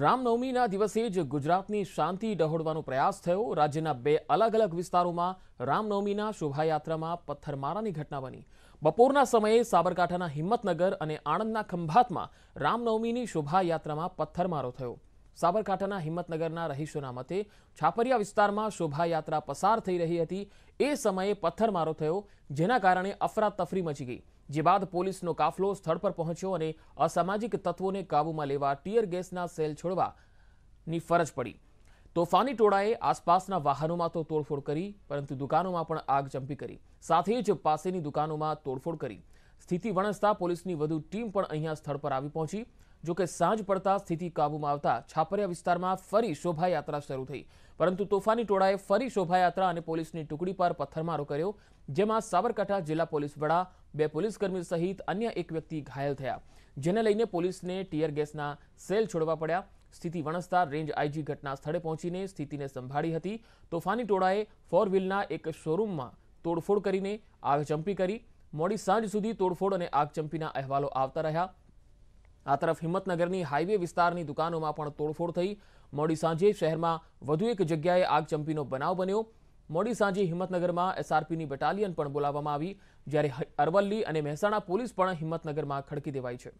રામનવમીના દિવસે જ ગુજરાતની શાંતિ ડહોળવાનો પ્રયાસ થયો રાજ્યના બે અલગ અલગ વિસ્તારોમાં રામનવમીના શોભાયાત્રામાં પથ્થરમારાની ઘટના બની બપોરના સમયે સાબરકાંઠાના હિંમતનગર અને આણંદના ખંભાતમાં રામનવમીની શોભાયાત્રામાં પથ્થરમારો થયો સાબરકાંઠાના હિંમતનગરના રહીશોના મતે છાપરિયા વિસ્તારમાં શોભાયાત્રા પસાર થઈ રહી હતી એ સમયે પથ્થરમારો થયો જેના કારણે અફરાતફરી મચી ગઈ જે બાદ પોલીસનો કાફલો સ્થળ પર પહોંચ્યો અને અસામાજિક તત્વોને કાબૂમાં લેવા ટીયર ગેસના સેલ છોડવાની ફરજ પડી તોફાની ટોળાએ આસપાસના વાહનોમાં તો તોડફોડ કરી પરંતુ દુકાનોમાં પણ આગ ચંપી કરી સાથે જ પાસેની દુકાનોમાં તોડફોડ કરી સ્થિતિ વણસતા પોલીસની વધુ ટીમ પણ અહીંયા સ્થળ પર આવી પહોંચી જોકે સાંજ પડતા સ્થિતિ કાબૂમાં આવતા છાપરિયા વિસ્તારમાં ફરી શોભાયાત્રા શરૂ થઈ પરંતુ તોફાની ટોળાએ ફરી શોભાયાત્રા અને પોલીસની ટુકડી પર પથ્થરમારો કર્યો જેમાં સાબરકાંઠા જિલ્લા પોલીસ વડા બે પોલીસકર્મી સહિત અન્ય એક વ્યક્તિ ઘાયલ થયા જેને લઈને પોલીસને ટીયર ગેસના સેલ છોડવા પડ્યા સ્થિતિ વણસતા રેન્જ આઈજી ઘટના સ્થળે પહોંચીને સ્થિતિને સંભાળી હતી તોફાની ટોળાએ ફોર વ્હીલના એક શોરૂમમાં તોડફોડ કરીને આગચંપી કરી મોડી સાંજ સુધી તોડફોડ અને આગચંપીના અહેવાલો આવતા રહ્યા આ તરફ હિંમતનગરની હાઈવે વિસ્તારની દુકાનોમાં પણ તોડફોડ થઈ મોડી સાંજે શહેરમાં વધુ એક જગ્યાએ આગ ચંપીનો બનાવ બન્યો મોડી સાંજે હિંમતનગરમાં એસઆરપીની બટાલિયન પણ બોલાવવામાં આવી જ્યારે અરવલ્લી અને મહેસાણા પોલીસ પણ હિંમતનગરમાં ખડકી દેવાઈ છે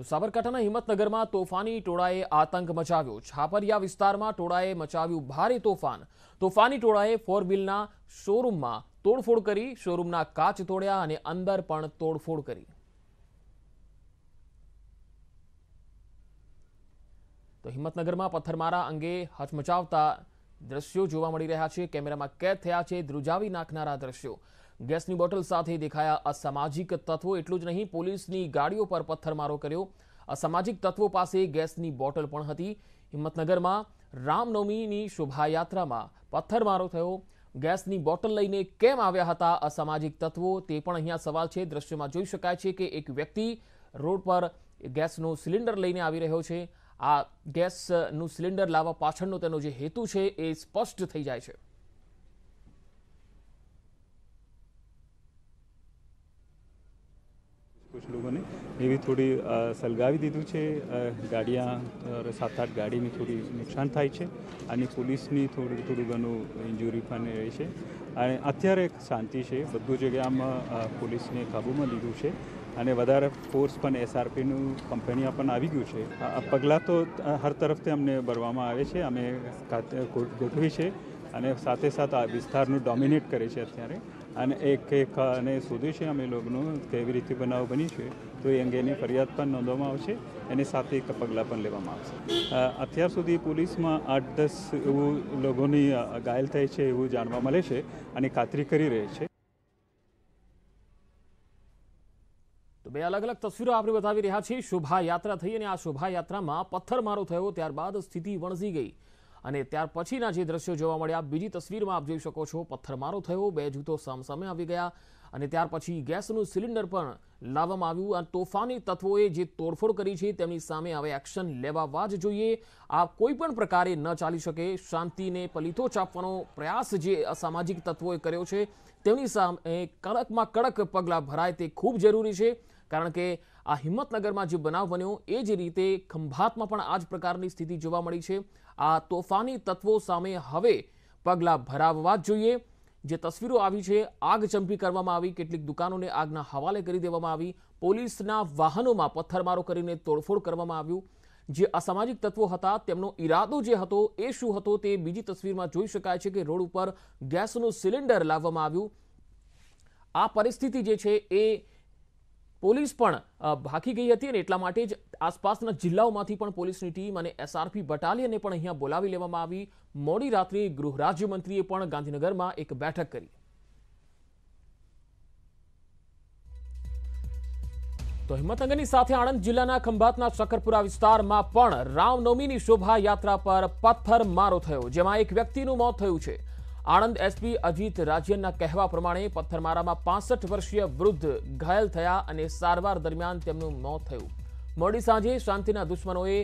તો સાબરકાંઠાના હિંમતનગરમાં તોફાની ટોળાએ આતંક મચાવ્યો છાપરિયા વિસ્તારમાં ટોળાએ મચાવ્યું ભારે તોફાન તોફાની ટોળાએ ફોર વ્હીલના શોરૂમમાં તોડફોડ કરી શોરૂમના કાચ તોડ્યા અને અંદર પણ તોડફોડ કરી તો હિંમતનગરમાં પથ્થરમારા અંગે હચમચાવતા દ્રશ્યો જોવા મળી રહ્યા છે કેમેરામાં કેદ થયા છે ધ્રુજાવી નાખનારા દ્રશ્યો ગેસની બોટલ સાથે દેખાયા અસામાજિક તત્વો એટલું જ નહીં પોલીસની ગાડીઓ પર પથ્થરમારો કર્યો અસામાજિક તત્વો પાસે ગેસની બોટલ પણ હતી હિંમતનગરમાં રામનવમીની શોભાયાત્રામાં પથ્થરમારો થયો ગેસની બોટલ લઈને કેમ આવ્યા હતા અસામાજિક તત્વો તે પણ અહીંયા સવાલ છે દ્રશ્યમાં જોઈ શકાય છે કે એક વ્યક્તિ રોડ પર ગેસનો સિલિન્ડર લઈને આવી રહ્યો છે આ ગેસનું સિલિન્ડર લાવવા પાછળનો તેનો જે હેતુ છે એ સ્પષ્ટ થઈ જાય છે લોકોને એવી થોડી સલગાવી દીધું છે ગાડીયા સાત આઠ ગાડીની થોડી નુકસાન થાય છે અને પોલીસની થોડું થોડું ઘણું ઇન્જુરી પણ રહે છે અને અત્યારે શાંતિ છે બધું જગ્યામાં પોલીસને કાબૂમાં લીધું છે અને વધારે ફોર્સ પણ એસઆરપીનું કંપનીમાં પણ આવી ગયું છે આ પગલાં તો હર તરફથી અમને ભરવામાં આવે છે અમે ગોઠવી છે અને સાથે સાથે આ વિસ્તારનું ડોમિનેટ કરે છે અત્યારે અને એક એક અને શોધ્યું છે અમે લોકોનું કેવી રીતે બનાવ બની છે તો એ અંગેની ફરિયાદ પણ નોંધવામાં આવશે એની સાથે એક પગલાં પણ લેવામાં આવશે અત્યાર સુધી પોલીસમાં આઠ દસ એવું લોકોની ઘાયલ થઈ છે એવું જાણવા મળે છે અને ખાતરી કરી રહી છે તો બે અલગ અલગ તસવીરો આપણે બતાવી રહ્યા છીએ શોભાયાત્રા થઈ અને આ શોભાયાત્રામાં પથ્થરમારો થયો ત્યારબાદ સ્થિતિ વણસી ગઈ અને ત્યાર પછીના જે દ્રશ્યો જોવા મળ્યા બીજી તસવીરમાં આપ જોઈ શકો છો પથ્થરમારો થયો બે જૂથો સામસામે આવી ગયા અને ત્યાર પછી ગેસનું સિલિન્ડર પણ લાવવામાં આવ્યું અને તોફાની તત્વોએ જે તોડફોડ કરી છે તેમની સામે હવે એક્શન લેવાવા જ જોઈએ આ કોઈ પણ પ્રકારે ન ચાલી શકે શાંતિને પલીથો ચાપવાનો પ્રયાસ જે અસામાજિક તત્વોએ કર્યો છે તેમની સામે કડકમાં કડક પગલાં ભરાય તે ખૂબ જરૂરી છે કારણ કે આ હિંમતનગરમાં જે બનાવ બન્યો એ જ રીતે ખંભાતમાં પણ આ જ પ્રકારની સ્થિતિ જોવા મળી છે આ તોફાની તત્વો સામે હવે પગલાં ભરાવવા જ જોઈએ જે તસવીરો આવી છે આગ ચંપી કરવામાં આવી કેટલીક દુકાનોને આગના હવાલે કરી દેવામાં આવી પોલીસના વાહનોમાં પથ્થરમારો કરીને તોડફોડ કરવામાં આવ્યું જે અસામાજિક તત્વો હતા તેમનો ઈરાદો જે હતો એ શું હતો તે બીજી તસવીરમાં જોઈ શકાય છે કે રોડ ઉપર ગેસનું સિલિન્ડર લાવવામાં આવ્યું આ પરિસ્થિતિ જે છે એ પોલીસ પણ ભાખી ગઈ હતી અને એટલા માટે જ આસપાસના જિલ્લાઓમાંથી પણ પોલીસની ટીમ અને એસઆરપી બટાલિયનને પણ અહીંયા બોલાવી લેવામાં આવી મોડી રાત્રે ગૃહ રાજ્યમંત્રીએ પણ ગાંધીનગરમાં એક બેઠક કરી તો હિંમતનગરની સાથે આણંદ જિલ્લાના ખંભાતના શક્કરપુરા વિસ્તારમાં પણ રામનવમીની શોભાયાત્રા પર પથ્થર મારો થયો જેમાં એક વ્યક્તિનું મોત થયું છે આણંદ એસપી અજીત રાજ્યના કહેવા પ્રમાણે પથ્થરમારામાં પાસઠ વર્ષીય વૃદ્ધ ઘાયલ થયા અને સારવાર દરમિયાન તેમનું મોત થયું મોડી સાંજે શાંતિના દુશ્મનોએ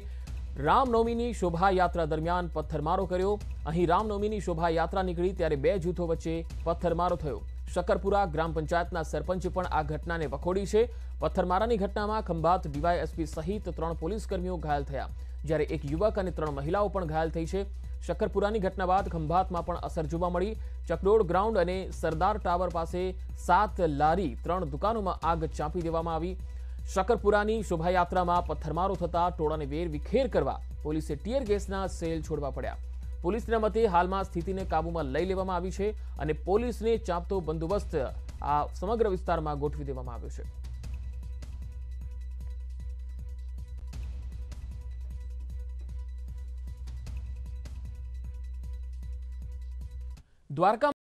રામનવમીની શોભાયાત્રા દરમિયાન પથ્થરમારો કર્યો અહીં રામનવમીની શોભાયાત્રા નીકળી ત્યારે બે જૂથો વચ્ચે પથ્થરમારો થયો શકરપુરા ગ્રામ પંચાયતના સરપંચે પણ આ ઘટનાને વખોડી છે પથ્થરમારાની ઘટનામાં ખંભાત ડીવાયએસપી સહિત ત્રણ પોલીસકર્મીઓ ઘાયલ થયા જ્યારે એક યુવક અને ત્રણ મહિલાઓ પણ ઘાયલ થઈ છે શક્કરપુરાની ઘટના બાદ ખંભાતમાં પણ અસર જોવા મળી ચકડોળ ગ્રાઉન્ડ અને સરદાર ટાવર પાસે સાત લારી ત્રણ દુકાનોમાં આગ ચાંપી દેવામાં આવી શક્કરપુરાની શોભાયાત્રામાં પથ્થરમારો થતા ટોળાને વેર વિખેર કરવા પોલીસે ટીયર ગેસના સેલ છોડવા પડ્યા પોલીસના મતે હાલમાં સ્થિતિને કાબૂમાં લઈ લેવામાં આવી છે અને પોલીસને ચાંપતો બંદોબસ્ત આ સમગ્ર વિસ્તારમાં ગોઠવી દેવામાં આવ્યો છે દ્વારકા